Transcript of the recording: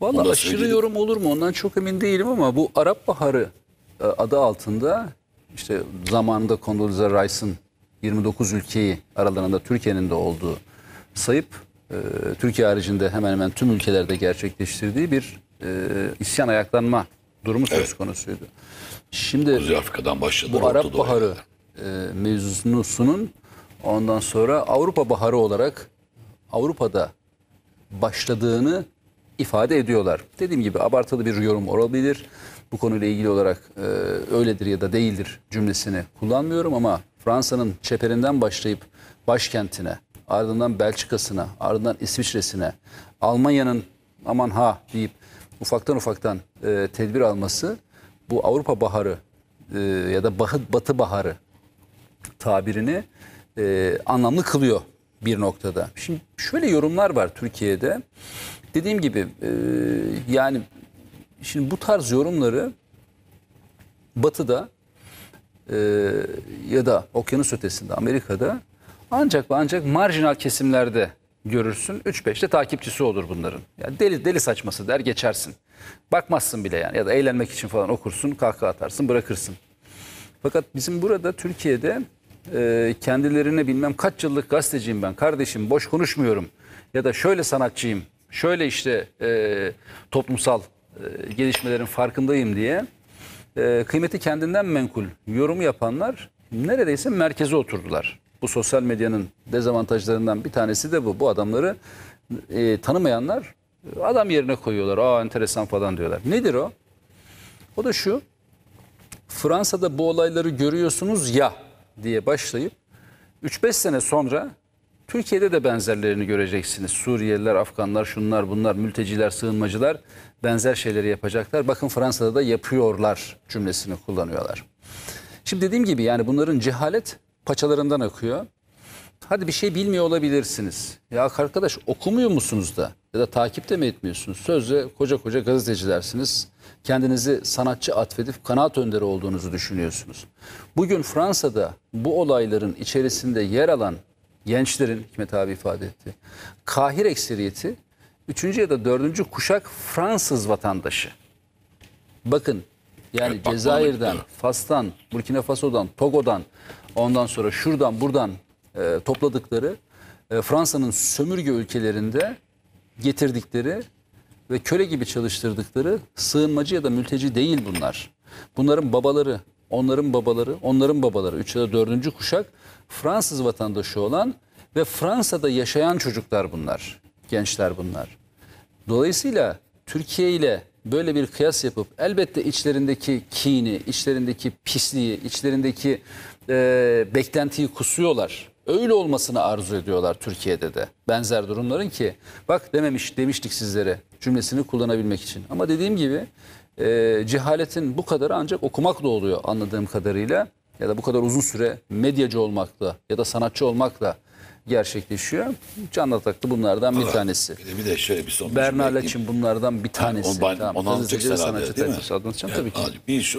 Valla aşırı söyleyeyim. yorum olur mu ondan çok emin değilim ama bu Arap Baharı e, adı altında işte zamanında Condoleezza Rice'ın 29 ülkeyi aralarında Türkiye'nin de olduğu sayıp e, Türkiye haricinde hemen hemen tüm ülkelerde gerçekleştirdiği bir e, isyan ayaklanma durumu söz evet. konusuydu. Şimdi Afrika'dan başladı. Bu Arap Doğu'ya. Baharı e, mevzusunun ondan sonra Avrupa Baharı olarak Avrupa'da başladığını ifade ediyorlar. Dediğim gibi abartılı bir yorum olabilir. Bu konuyla ilgili olarak e, öyledir ya da değildir cümlesini kullanmıyorum ama Fransa'nın çeperinden başlayıp başkentine, ardından Belçika'sına, ardından İsviçre'sine, Almanya'nın aman ha deyip ufaktan ufaktan e, tedbir alması bu Avrupa baharı e, ya da Batı baharı tabirini e, anlamlı kılıyor bir noktada. Şimdi şöyle yorumlar var Türkiye'de. Dediğim gibi e, yani şimdi bu tarz yorumları Batı'da e, ya da okyanus ötesinde Amerika'da ancak ancak marjinal kesimlerde görürsün. 3-5'te takipçisi olur bunların. Yani deli deli saçması der geçersin. Bakmazsın bile yani ya da eğlenmek için falan okursun, kahkaha atarsın, bırakırsın. Fakat bizim burada Türkiye'de e, kendilerine bilmem kaç yıllık gazeteciyim ben kardeşim boş konuşmuyorum ya da şöyle sanatçıyım şöyle işte e, toplumsal e, gelişmelerin farkındayım diye e, kıymeti kendinden menkul yorum yapanlar neredeyse merkeze oturdular. Bu sosyal medyanın dezavantajlarından bir tanesi de bu. Bu adamları e, tanımayanlar adam yerine koyuyorlar. Aa enteresan falan diyorlar. Nedir o? O da şu. Fransa'da bu olayları görüyorsunuz ya diye başlayıp 3-5 sene sonra Türkiye'de de benzerlerini göreceksiniz. Suriyeliler, Afganlar, şunlar, bunlar, mülteciler, sığınmacılar benzer şeyleri yapacaklar. Bakın Fransa'da da yapıyorlar cümlesini kullanıyorlar. Şimdi dediğim gibi yani bunların cehalet paçalarından akıyor. Hadi bir şey bilmiyor olabilirsiniz. Ya arkadaş okumuyor musunuz da? Ya da takip de mi etmiyorsunuz? Sözde koca koca gazetecilersiniz. Kendinizi sanatçı atfedip kanaat önderi olduğunuzu düşünüyorsunuz. Bugün Fransa'da bu olayların içerisinde yer alan gençlerin, Hikmet abi ifade etti, kahir ekseriyeti 3. ya da dördüncü kuşak Fransız vatandaşı. Bakın yani evet, Cezayir'den, Fas'tan, Burkina Faso'dan, Togo'dan, ondan sonra şuradan buradan e, topladıkları e, Fransa'nın sömürge ülkelerinde getirdikleri ve köle gibi çalıştırdıkları sığınmacı ya da mülteci değil bunlar. Bunların babaları, onların babaları, onların babaları, üç ya da dördüncü kuşak Fransız vatandaşı olan ve Fransa'da yaşayan çocuklar bunlar, gençler bunlar. Dolayısıyla Türkiye ile böyle bir kıyas yapıp elbette içlerindeki kini, içlerindeki pisliği, içlerindeki e, beklentiyi kusuyorlar. Öyle olmasını arzu ediyorlar Türkiye'de de. Benzer durumların ki bak dememiş demiştik sizlere cümlesini kullanabilmek için. Ama dediğim gibi e, cehaletin bu kadarı ancak okumakla oluyor anladığım kadarıyla. Ya da bu kadar uzun süre medyacı olmakla ya da sanatçı olmakla gerçekleşiyor. Can Ataklı bunlardan bir Allah, tanesi. Bir de, bir de şöyle bir son. Bernal için bunlardan bir tanesi. Yani on, tamam, onu anlatacaksın herhalde değil mi? Anlatacağım yani, tabii ki. Bir şu